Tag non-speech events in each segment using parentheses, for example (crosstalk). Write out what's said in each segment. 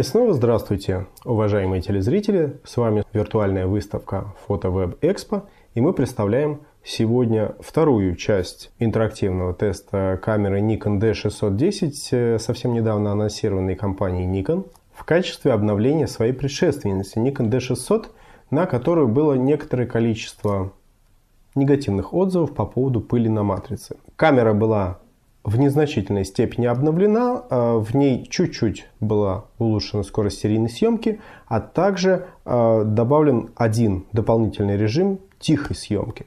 И снова здравствуйте, уважаемые телезрители. С вами виртуальная выставка FotoWeb-Expo. И мы представляем сегодня вторую часть интерактивного теста камеры Nikon D610, э, совсем недавно анонсированной компанией Nikon, в качестве обновления своей предшественницы Nikon D600, на которую было некоторое количество негативных отзывов по поводу пыли на матрице. Камера была в незначительной степени обновлена, а, в ней чуть-чуть была улучшена скорость серийной съемки, а также а, добавлен один дополнительный режим тихой съемки.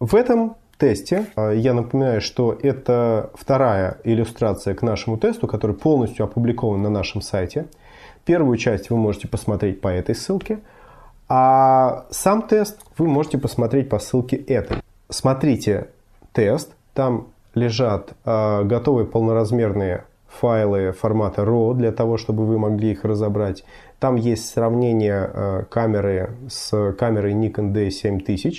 В этом тесте, а, я напоминаю, что это вторая иллюстрация к нашему тесту, который полностью опубликован на нашем сайте. Первую часть вы можете посмотреть по этой ссылке, а сам тест вы можете посмотреть по ссылке этой. Смотрите тест, там лежат э, готовые полноразмерные файлы формата RAW для того, чтобы вы могли их разобрать. Там есть сравнение э, камеры с камерой Nikon D7000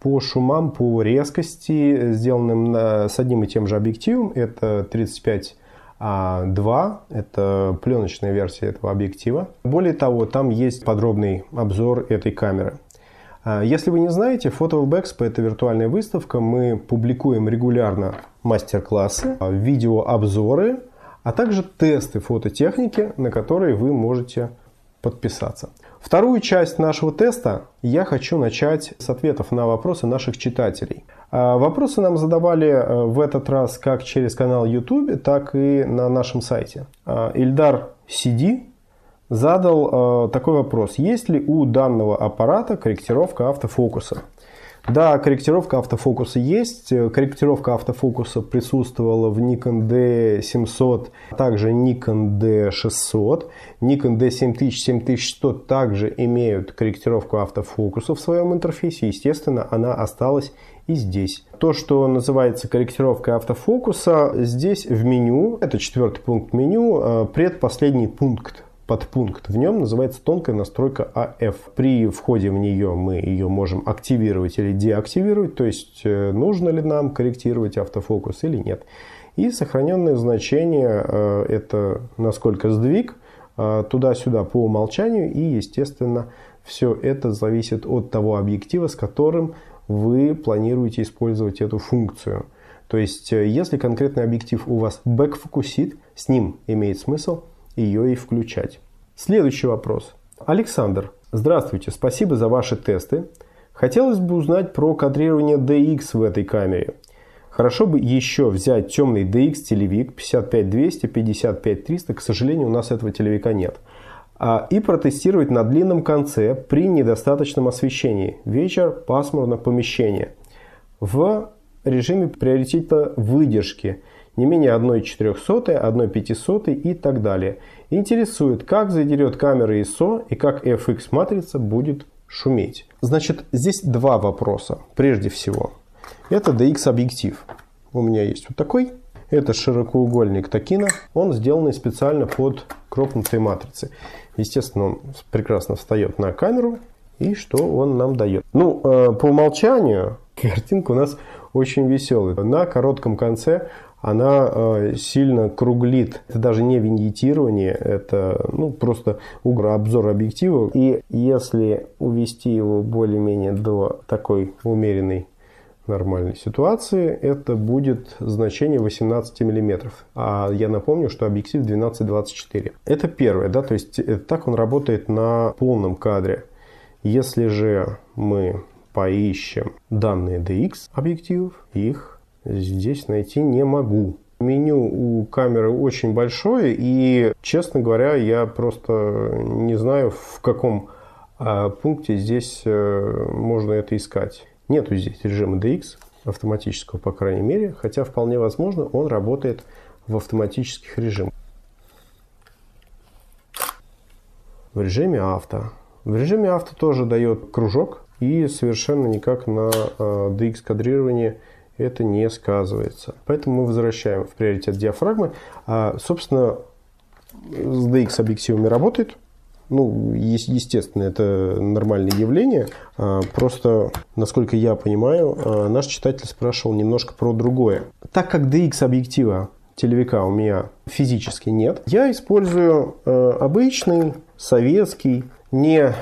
по шумам, по резкости, сделанным на, с одним и тем же объективом. Это 35 2 – это пленочная версия этого объектива. Более того, там есть подробный обзор этой камеры. А, если вы не знаете, Photo of Expo – это виртуальная выставка. Мы публикуем регулярно мастер-классы, а, видеообзоры, а также тесты фототехники, на которые вы можете подписаться. Вторую часть нашего теста я хочу начать с ответов на вопросы наших читателей. А, вопросы нам задавали в этот раз как через канал YouTube, так и на нашем сайте. Ильдар Сиди задал э, такой вопрос. Есть ли у данного аппарата корректировка автофокуса? Да, корректировка автофокуса есть. Корректировка автофокуса присутствовала в Nikon D700, а также Nikon D600. Nikon D7000, 7100 также имеют корректировку автофокуса в своем интерфейсе. Естественно, она осталась и здесь. То, что называется корректировкой автофокуса, здесь в меню, это четвертый пункт меню, э, предпоследний пункт подпункт в нем называется тонкая настройка AF. А При входе в нее мы ее можем активировать или деактивировать, то есть э, нужно ли нам корректировать автофокус или нет. И сохраненное значение э, это насколько сдвиг э, туда-сюда по умолчанию и естественно все это зависит от того объектива, с которым вы планируете использовать эту функцию. То есть, если конкретный объектив у вас бэкфокусит, с ним имеет смысл ее и включать. Следующий вопрос. Александр, здравствуйте, спасибо за ваши тесты. Хотелось бы узнать про кадрирование DX в этой камере. Хорошо бы еще взять темный DX телевик 55200, 55300. К сожалению, у нас этого телевика нет. А, и протестировать на длинном конце при недостаточном освещении. Вечер, пасмурно, помещение. В режиме приоритета выдержки – не менее 1 400, 1 500 и так далее. Интересует, как задерет камера ISO и как FX матрица будет шуметь. Значит, здесь два вопроса. Прежде всего, это DX объектив. У меня есть вот такой. Это широкоугольник Такина. Он сделанный специально под кропнутые матрицы. Естественно, он прекрасно встает на камеру. И что он нам дает? Ну, э, по умолчанию картинка у нас очень веселая. На коротком конце она э, сильно круглит. Это даже не виньетирование, это ну, просто угол обзор объектива. И если увести его более-менее до такой умеренной нормальной ситуации, это будет значение 18 мм. А я напомню, что объектив 12-24. Это первое, да, то есть э, так он работает на полном кадре. Если же мы поищем данные DX объективов, их здесь найти не могу. Меню у камеры очень большое, и, честно говоря, я просто не знаю, в каком а, пункте здесь э, можно это искать. Нету здесь режима DX, автоматического, по крайней мере, хотя вполне возможно, он работает в автоматических режимах. В режиме авто. В режиме авто тоже дает кружок и совершенно никак на э, DX кадрирование это не сказывается. Поэтому мы возвращаем в приоритет диафрагмы. А, собственно, с DX объективами работает. Ну, естественно, это нормальное явление. А, просто, насколько я понимаю, а, наш читатель спрашивал немножко про другое. Так как DX объектива телевика у меня физически нет, я использую э, обычный советский не э,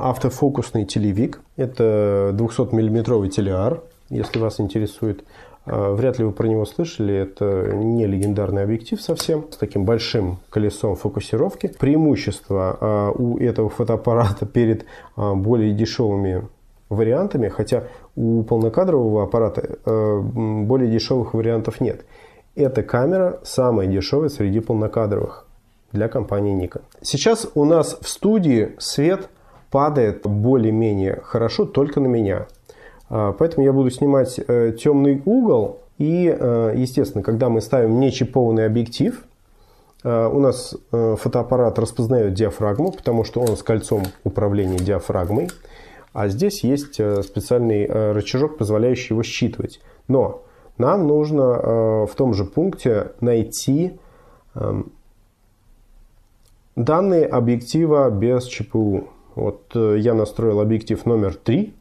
автофокусный телевик. Это 200-миллиметровый телеар если вас интересует. А, вряд ли вы про него слышали, это не легендарный объектив совсем, с таким большим колесом фокусировки. Преимущество а, у этого фотоаппарата перед а, более дешевыми вариантами, хотя у полнокадрового аппарата более дешевых вариантов нет. Эта камера самая дешевая среди полнокадровых для компании Nikon. Сейчас у нас в студии свет падает более-менее хорошо только на меня. А, поэтому я буду снимать э, темный угол. И, э, естественно, когда мы ставим нечипованный объектив, э, у нас фотоаппарат распознает диафрагму, потому что он с кольцом управления диафрагмой. А здесь есть специальный рычажок, позволяющий его считывать. Но нам нужно в том же пункте найти эм, данные объектива без ЧПУ. Вот я настроил объектив номер 3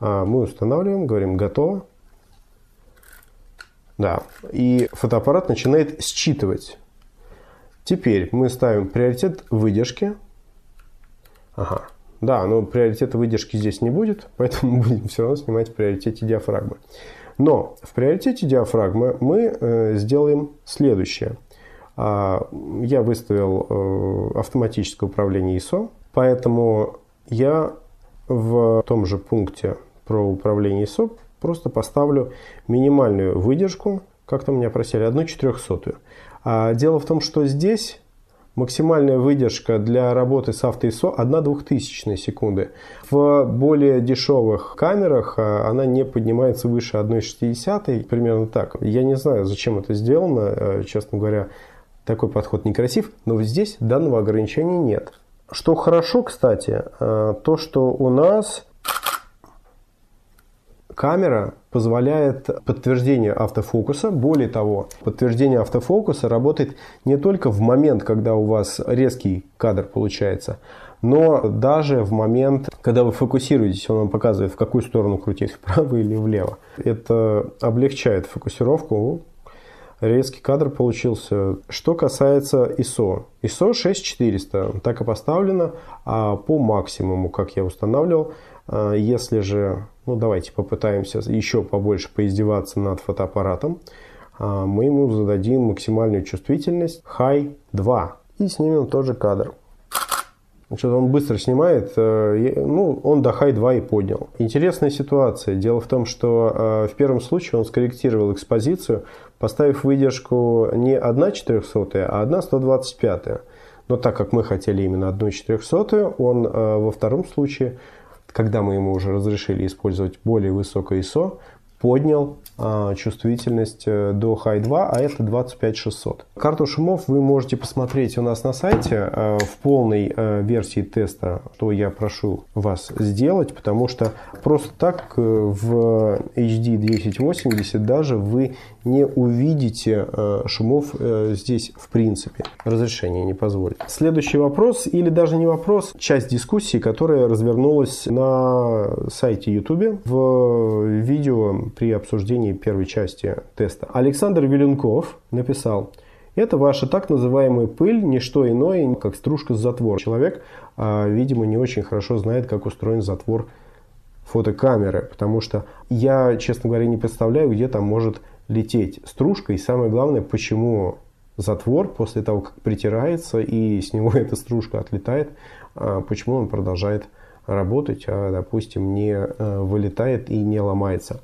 а, мы устанавливаем, говорим «Готово». Да, и фотоаппарат начинает считывать. Теперь мы ставим приоритет выдержки. Ага, да, но приоритета выдержки здесь не будет, (laughs) поэтому будем все равно снимать в приоритете диафрагмы. Но в приоритете диафрагмы мы э, сделаем следующее. А, я выставил э, автоматическое управление ISO, поэтому я в том же пункте про управление СОП, просто поставлю минимальную выдержку, как то меня просили, 1 четырехсотую. А дело в том, что здесь максимальная выдержка для работы с авто ISO 1 двухтысячная секунды. В более дешевых камерах а, она не поднимается выше 1,60, примерно так. Я не знаю, зачем это сделано, а, честно говоря, такой подход некрасив, но здесь данного ограничения нет. Что хорошо, кстати, а, то, что у нас камера позволяет подтверждение автофокуса. Более того, подтверждение автофокуса работает не только в момент, когда у вас резкий кадр получается, но даже в момент, когда вы фокусируетесь, он вам показывает, в какую сторону крутить, (laughs) вправо или влево. Это облегчает фокусировку. Резкий кадр получился. Что касается ISO. ISO 6400, так и поставлено а по максимуму, как я устанавливал. А, если же, ну давайте попытаемся еще побольше поиздеваться над фотоаппаратом, а, мы ему зададим максимальную чувствительность High 2 и снимем тоже кадр. Что-то он быстро снимает, э, ну, он до high 2 и поднял. Интересная ситуация. Дело в том, что э, в первом случае он скорректировал экспозицию, поставив выдержку не 1 400, а 1 125. Но так как мы хотели именно 1 400, он э, во втором случае когда мы ему уже разрешили использовать более высокое ISO, поднял а, чувствительность э, до High 2, а это 25600. Карту шумов вы можете посмотреть у нас на сайте а, в полной а, версии теста, что я прошу вас сделать, потому что просто так в HD 1080 даже вы не увидите э, шумов э, здесь в принципе. Разрешение не позволит. Следующий вопрос, или даже не вопрос, часть дискуссии, которая развернулась на сайте YouTube в видео при обсуждении первой части теста. Александр Веленков написал, это ваша так называемая пыль, не что иное, как стружка с затвор Человек, э, видимо, не очень хорошо знает, как устроен затвор фотокамеры, потому что я, честно говоря, не представляю, где там может лететь стружка И самое главное, почему затвор после того, как притирается и с него (laughs) эта стружка отлетает, а почему он продолжает работать, а, допустим, не э, вылетает и не ломается.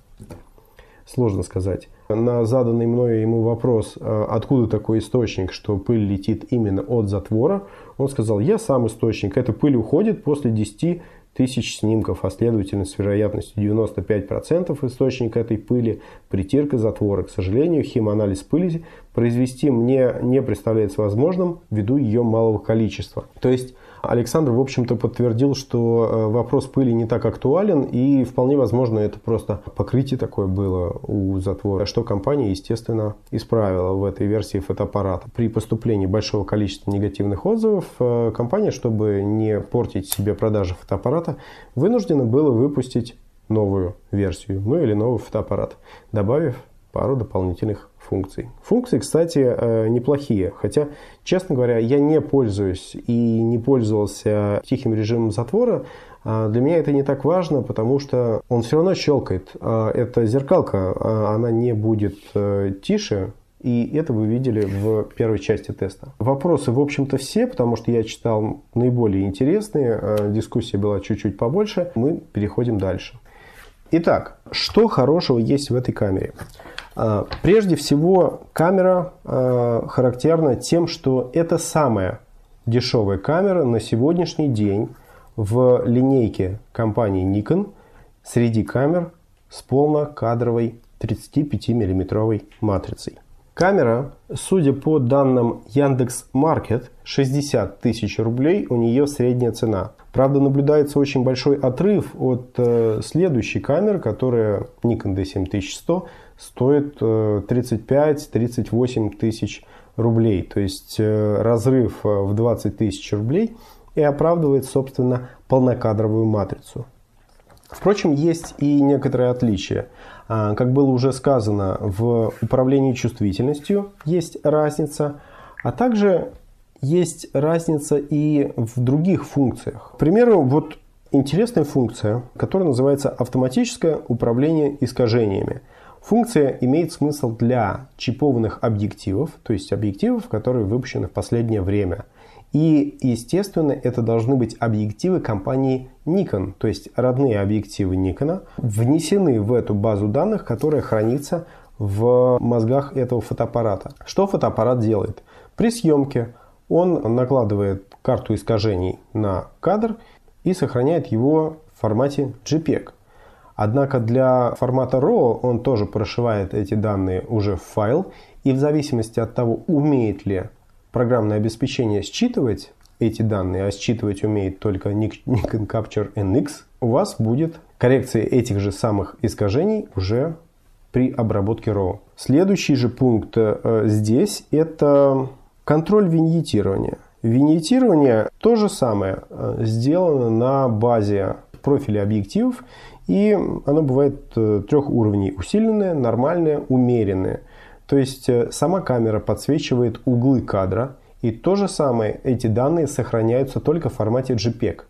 Сложно сказать. На заданный мной ему вопрос, э, откуда такой источник, что пыль летит именно от затвора, он сказал, я сам источник, эта пыль уходит после 10 тысяч снимков, а следовательно с вероятностью 95% источник этой пыли – притирка затвора. К сожалению, химанализ пыли произвести мне не представляется возможным ввиду ее малого количества. То есть Александр, в общем-то, подтвердил, что э, вопрос пыли не так актуален, и вполне возможно, это просто покрытие такое было у затвора, что компания, естественно, исправила в этой версии фотоаппарата. При поступлении большого количества негативных отзывов э, компания, чтобы не портить себе продажи фотоаппарата, вынуждена была выпустить новую версию, ну или новый фотоаппарат, добавив пару дополнительных функций. Функции, кстати, э, неплохие, хотя, честно говоря, я не пользуюсь и не пользовался тихим режимом затвора. А для меня это не так важно, потому что он все равно щелкает. А это зеркалка, а она не будет э, тише, и это вы видели в первой части теста. Вопросы, в общем-то, все, потому что я читал наиболее интересные, дискуссия была чуть-чуть побольше. Мы переходим дальше. Итак, что хорошего есть в этой камере? А, прежде всего, камера а, характерна тем, что это самая дешевая камера на сегодняшний день в линейке компании Nikon среди камер с полнокадровой 35-миллиметровой матрицей. Камера, судя по данным Яндекс Маркет, 60 тысяч рублей у нее средняя цена. Правда, наблюдается очень большой отрыв от э, следующей камеры, которая Nikon D7100 стоит 35-38 э, тысяч рублей. То есть э, разрыв э, в 20 тысяч рублей и оправдывает, собственно, полнокадровую матрицу. Впрочем, есть и некоторые отличия. А, как было уже сказано, в управлении чувствительностью есть разница, а также есть разница и в других функциях. К примеру, вот интересная функция, которая называется автоматическое управление искажениями. Функция имеет смысл для чипованных объективов, то есть объективов, которые выпущены в последнее время. И, естественно, это должны быть объективы компании Nikon, то есть родные объективы Nikon, внесены в эту базу данных, которая хранится в мозгах этого фотоаппарата. Что фотоаппарат делает? При съемке он накладывает карту искажений на кадр и сохраняет его в формате JPEG. Однако для формата RAW он тоже прошивает эти данные уже в файл, и в зависимости от того, умеет ли программное обеспечение считывать эти данные, а считывать умеет только Nikon Capture NX, у вас будет коррекция этих же самых искажений уже при обработке RAW. Следующий же пункт э, здесь это контроль виньетирования. Виньетирование то же самое э, сделано на базе профиля объективов и оно бывает э, трех уровней. Усиленное, нормальное, умеренное. То есть э, сама камера подсвечивает углы кадра. И то же самое, эти данные сохраняются только в формате JPEG.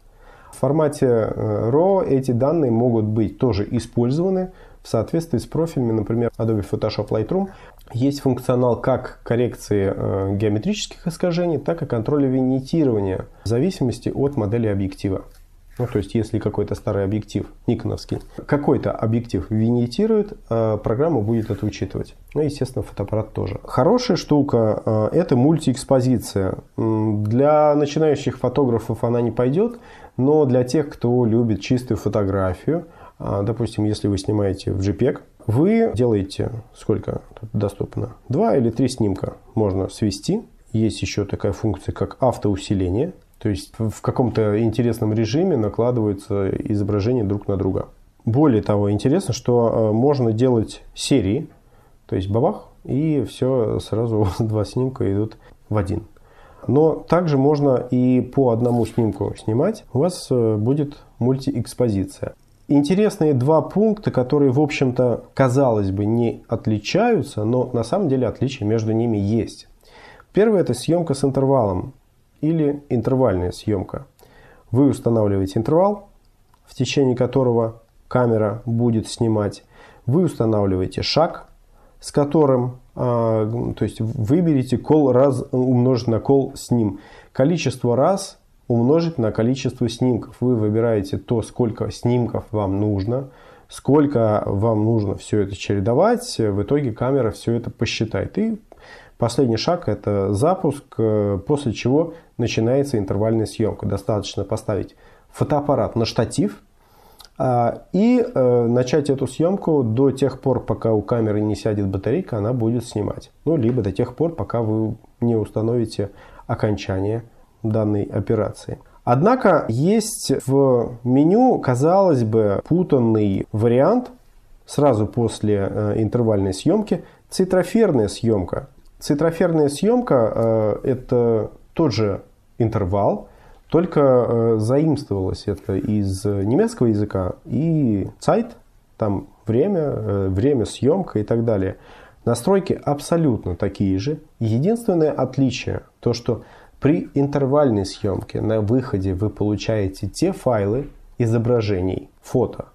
В формате э, RAW эти данные могут быть тоже использованы в соответствии с профилями, например, Adobe Photoshop Lightroom. Есть функционал как коррекции геометрических искажений, так и контроля винитирования в зависимости от модели объектива. Ну, то есть, если какой-то старый объектив, никоновский, какой-то объектив винитирует, э, программа будет это учитывать. Ну, естественно, фотоаппарат тоже. Хорошая штука э, – это мультиэкспозиция. Для начинающих фотографов она не пойдет, но для тех, кто любит чистую фотографию, э, допустим, если вы снимаете в JPEG, вы делаете сколько тут доступно? Два или три снимка можно свести. Есть еще такая функция, как автоусиление. То есть в каком-то интересном режиме накладываются изображения друг на друга. Более того, интересно, что э, можно делать серии, то есть бабах, и все сразу (laughs) два снимка идут в один. Но также можно и по одному снимку снимать. У вас э, будет мультиэкспозиция. Интересные два пункта, которые, в общем-то, казалось бы, не отличаются, но на самом деле отличия между ними есть. Первое – это съемка с интервалом или интервальная съемка. Вы устанавливаете интервал, в течение которого камера будет снимать. Вы устанавливаете шаг, с которым, а, то есть выберите кол раз умножить на кол с ним. Количество раз умножить на количество снимков. Вы выбираете то, сколько снимков вам нужно, сколько вам нужно все это чередовать. В итоге камера все это посчитает и Последний шаг – это запуск, э, после чего начинается интервальная съемка. Достаточно поставить фотоаппарат на штатив а, и э, начать эту съемку до тех пор, пока у камеры не сядет батарейка, она будет снимать. Ну, либо до тех пор, пока вы не установите окончание данной операции. Однако есть в меню, казалось бы, путанный вариант сразу после э, интервальной съемки – цитроферная съемка. Цитроферная съемка э, – это тот же интервал, только э, заимствовалось это из немецкого языка и сайт, там время, э, время съемка и так далее. Настройки абсолютно такие же. Единственное отличие – то, что при интервальной съемке на выходе вы получаете те файлы изображений, фото,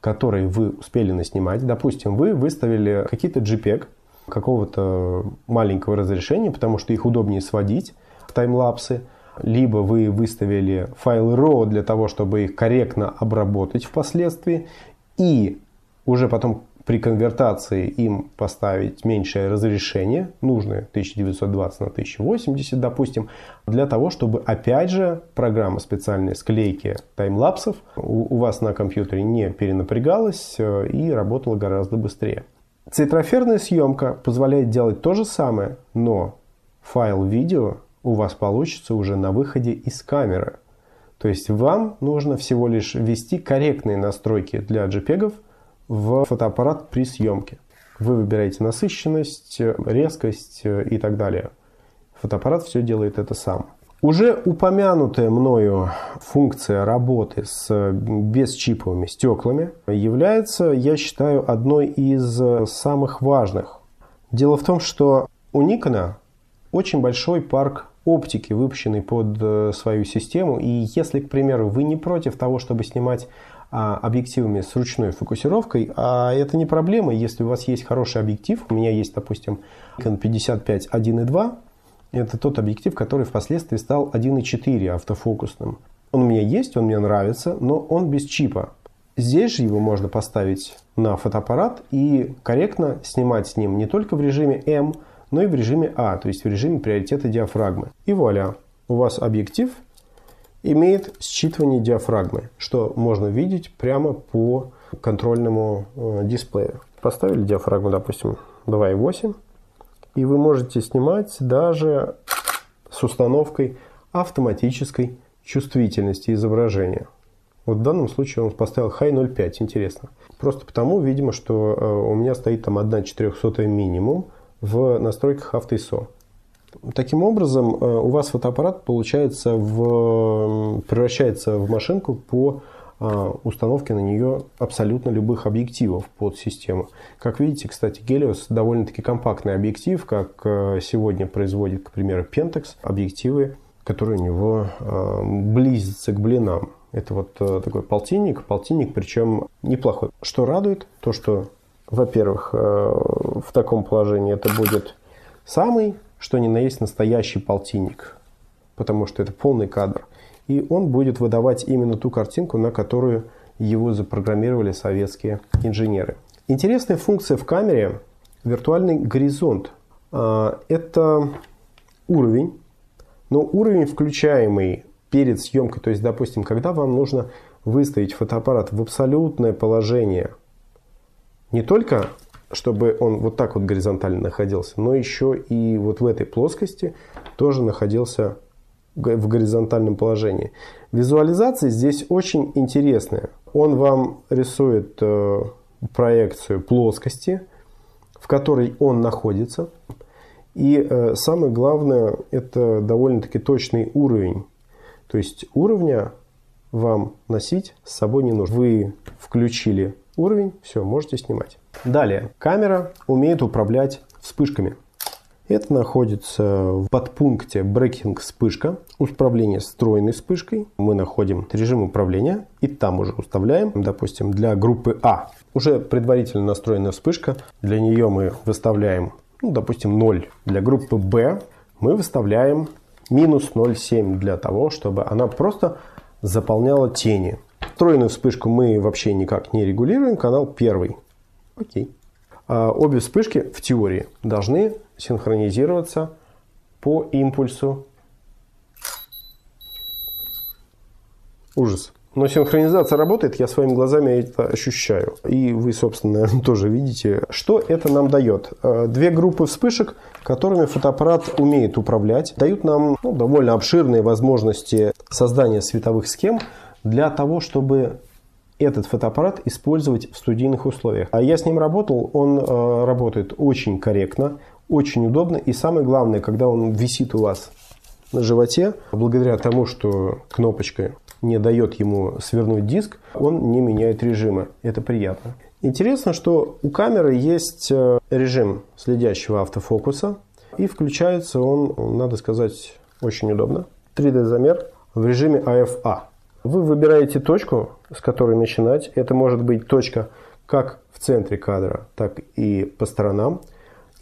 которые вы успели наснимать. Допустим, вы выставили какие-то JPEG какого-то маленького разрешения, потому что их удобнее сводить в таймлапсы, либо вы выставили файлы RAW для того, чтобы их корректно обработать впоследствии, и уже потом при конвертации им поставить меньшее разрешение, нужное 1920 на 1080, допустим, для того, чтобы опять же программа специальной склейки таймлапсов у, у вас на компьютере не перенапрягалась э, и работала гораздо быстрее. Цитроферная съемка позволяет делать то же самое, но файл видео у вас получится уже на выходе из камеры. То есть вам нужно всего лишь ввести корректные настройки для JPEG в фотоаппарат при съемке. Вы выбираете насыщенность, резкость э, и так далее. Фотоаппарат все делает это сам. Уже упомянутая мною функция работы с э, бесчиповыми стеклами является, я считаю, одной из э, самых важных. Дело в том, что у Никона очень большой парк оптики, выпущенный под э, свою систему. И если, к примеру, вы не против того, чтобы снимать а, объективами с ручной фокусировкой, а это не проблема, если у вас есть хороший объектив. У меня есть, допустим, Nikon 55 1.2, это тот объектив, который впоследствии стал 1.4 автофокусным. Он у меня есть, он мне нравится, но он без чипа. Здесь же его можно поставить на фотоаппарат и корректно снимать с ним не только в режиме М, но и в режиме А, то есть в режиме приоритета диафрагмы. И вуаля, у вас объектив имеет считывание диафрагмы, что можно видеть прямо по контрольному э, дисплею. Поставили диафрагму, допустим, 2,8 и вы можете снимать даже с установкой автоматической чувствительности изображения. Вот в данном случае он поставил High 0.5, интересно. Просто потому, видимо, что э, у меня стоит там 1 400 минимум в настройках AutoISO. Таким образом, э, у вас фотоаппарат получается в, превращается в машинку по Э, установки на нее абсолютно любых объективов под систему. Как видите, кстати, Гелиос довольно-таки компактный объектив, как э, сегодня производит, к примеру, Pentax, объективы, которые у него э, близятся к блинам. Это вот такой полтинник, полтинник причем неплохой. Что радует, то что, во-первых, в таком положении это будет самый, что ни на есть, настоящий полтинник, потому что это полный кадр и он будет выдавать именно ту картинку, на которую его запрограммировали советские инженеры. Интересная функция в камере – виртуальный горизонт. А, это уровень, но уровень, включаемый перед съемкой, то есть, допустим, когда вам нужно выставить фотоаппарат в абсолютное положение, не только чтобы он вот так вот горизонтально находился, но еще и вот в этой плоскости тоже находился в горизонтальном положении. Визуализация здесь очень интересная. Он вам рисует э, проекцию плоскости, в которой он находится. И э, самое главное, это довольно-таки точный уровень. То есть уровня вам носить с собой не нужно. Вы включили уровень, все, можете снимать. Далее, камера умеет управлять вспышками. Это находится в подпункте Breaking вспышка, управление стройной вспышкой. Мы находим режим управления и там уже уставляем, допустим, для группы А. Уже предварительно настроена вспышка, для нее мы выставляем, ну, допустим, 0. Для группы Б мы выставляем минус 0,7 для того, чтобы она просто заполняла тени. Встроенную вспышку мы вообще никак не регулируем, канал первый. Окей. А обе вспышки в теории должны синхронизироваться по импульсу. Ужас. Но синхронизация работает, я своими глазами это ощущаю. И вы, собственно, (laughs) тоже видите, что это нам дает. Э, две группы вспышек, которыми фотоаппарат умеет управлять, дают нам ну, довольно обширные возможности создания световых схем для того, чтобы этот фотоаппарат использовать в студийных условиях. А я с ним работал, он э, работает очень корректно, очень удобно. И самое главное, когда он висит у вас на животе, благодаря тому, что кнопочка не дает ему свернуть диск, он не меняет режима. Это приятно. Интересно, что у камеры есть э, режим следящего автофокуса. И включается он, надо сказать, очень удобно. 3D-замер в режиме AFA. А а. Вы выбираете точку, с которой начинать. Это может быть точка как в центре кадра, так и по сторонам.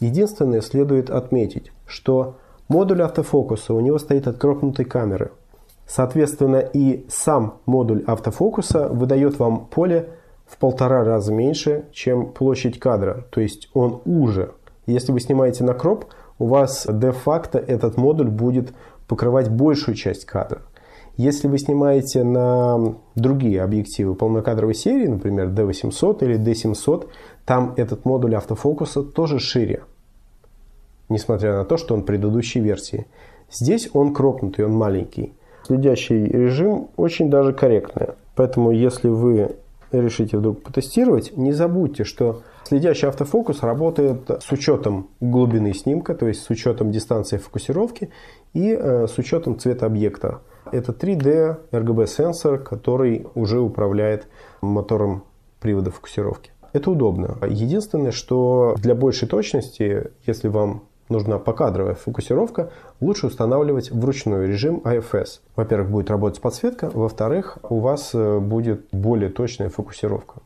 Единственное, следует отметить, что модуль автофокуса у него стоит от крохнутой камеры. Соответственно, и сам модуль автофокуса выдает вам поле в полтора раза меньше, чем площадь кадра. То есть он уже. Если вы снимаете на кроп, у вас де-факто этот модуль будет покрывать большую часть кадра. Если вы снимаете на другие объективы полнокадровой серии, например, D800 или D700, там этот модуль автофокуса тоже шире, несмотря на то, что он предыдущей версии. Здесь он кропнутый, он маленький. Следящий режим очень даже корректный. Поэтому, если вы решите вдруг потестировать, не забудьте, что следящий автофокус работает с учетом глубины снимка, то есть с учетом дистанции фокусировки и э, с учетом цвета объекта. Это 3D RGB-сенсор, который уже управляет мотором привода фокусировки. Это удобно. Единственное, что для большей точности, если вам нужна покадровая фокусировка, лучше устанавливать вручную режим IFS. Во-первых, будет работать подсветка, во-вторых, у вас э, будет более точная фокусировка,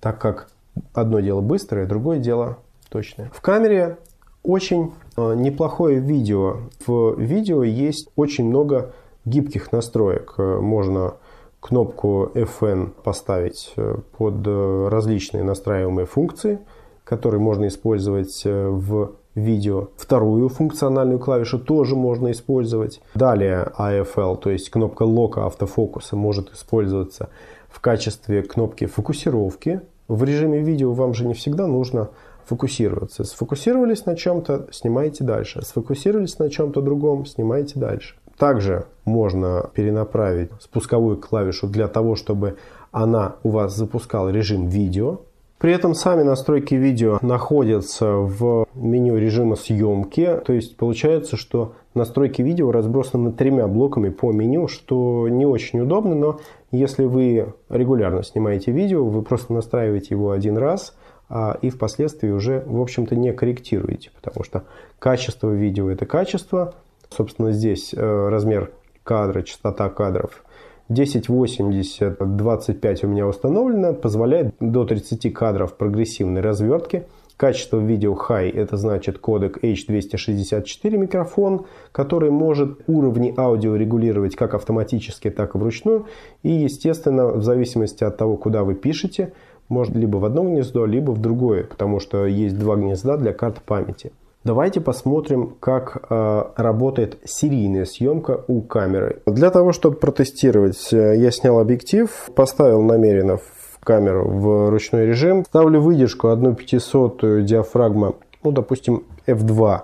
так как одно дело быстрое, другое дело точное. В камере очень э, неплохое видео. В видео есть очень много гибких настроек э, можно кнопку FN поставить э, под э, различные настраиваемые функции, которые можно использовать в видео. Вторую функциональную клавишу тоже можно использовать. Далее AFL, то есть кнопка лока автофокуса, может использоваться в качестве кнопки фокусировки. В режиме видео вам же не всегда нужно фокусироваться. Сфокусировались на чем-то, снимаете дальше. Сфокусировались на чем-то другом, снимаете дальше. Также можно перенаправить спусковую клавишу для того, чтобы она у вас запускала режим видео. При этом сами настройки видео находятся в меню режима съемки. То есть получается, что настройки видео разбросаны тремя блоками по меню, что не очень удобно, но если вы регулярно снимаете видео, вы просто настраиваете его один раз а, и впоследствии уже, в общем-то, не корректируете, потому что качество видео – это качество, Собственно, здесь э, размер кадра, частота кадров 1080 25 у меня установлено, позволяет до 30 кадров прогрессивной развертки. Качество видео High, это значит кодек H264 микрофон, который может уровни аудио регулировать как автоматически, так и вручную. И, естественно, в зависимости от того, куда вы пишете, может либо в одно гнездо, либо в другое, потому что есть два гнезда для карт памяти. Давайте посмотрим, как э, работает серийная съемка у камеры. Для того, чтобы протестировать, э, я снял объектив, поставил намеренно в камеру в ручной режим, ставлю выдержку 1,5 диафрагма, ну, допустим, f2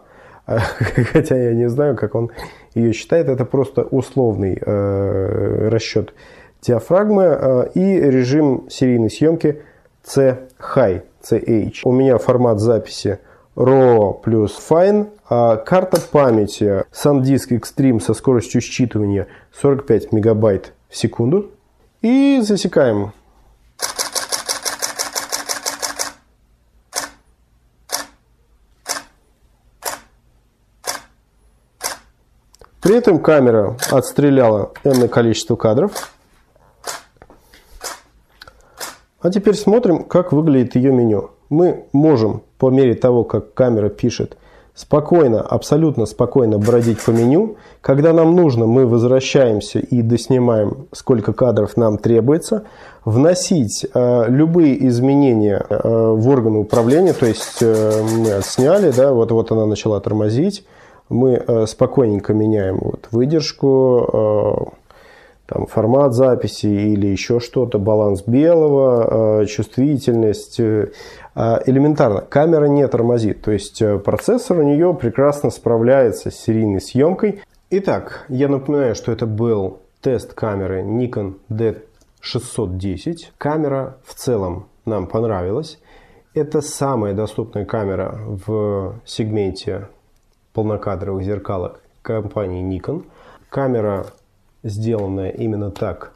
(laughs) хотя я не знаю, как он ее считает, это просто условный э, расчет диафрагмы э, и режим серийной съемки C High, CH. У меня формат записи RAW плюс Fine, а карта памяти SanDisk Extreme со скоростью считывания 45 мегабайт в секунду. И засекаем. При этом камера отстреляла n количество кадров. А теперь смотрим, как выглядит ее меню мы можем по мере того, как камера пишет, спокойно, абсолютно спокойно бродить по меню. Когда нам нужно, мы возвращаемся и доснимаем, сколько кадров нам требуется. Вносить э, любые изменения э, в органы управления, то есть э, мы отсняли, да, вот, вот она начала тормозить, мы э, спокойненько меняем вот, выдержку, э, там, формат записи или еще что-то, баланс белого, э, чувствительность. Э, а элементарно, камера не тормозит, то есть э, процессор у нее прекрасно справляется с серийной съемкой. Итак, я напоминаю, что это был тест камеры Nikon D610. Камера в целом нам понравилась. Это самая доступная камера в сегменте полнокадровых зеркалок компании Nikon. Камера сделанная именно так,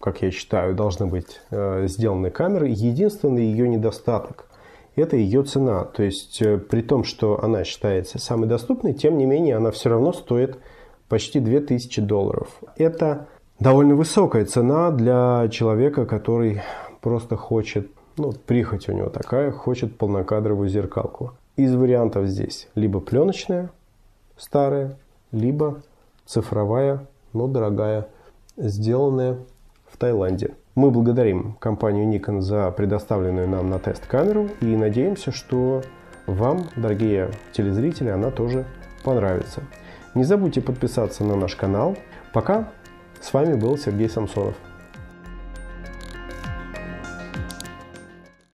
как я считаю, должны быть э, сделаны камеры. Единственный ее недостаток – это ее цена. То есть э, при том, что она считается самой доступной, тем не менее она все равно стоит почти 2000 долларов. Это довольно высокая цена для человека, который просто хочет, ну, прихоть у него такая, хочет полнокадровую зеркалку. Из вариантов здесь либо пленочная, старая, либо цифровая но дорогая, сделанная в Таиланде. Мы благодарим компанию Nikon за предоставленную нам на тест камеру и надеемся, что вам, дорогие телезрители, она тоже понравится. Не забудьте подписаться на наш канал. Пока! С вами был Сергей Самсонов.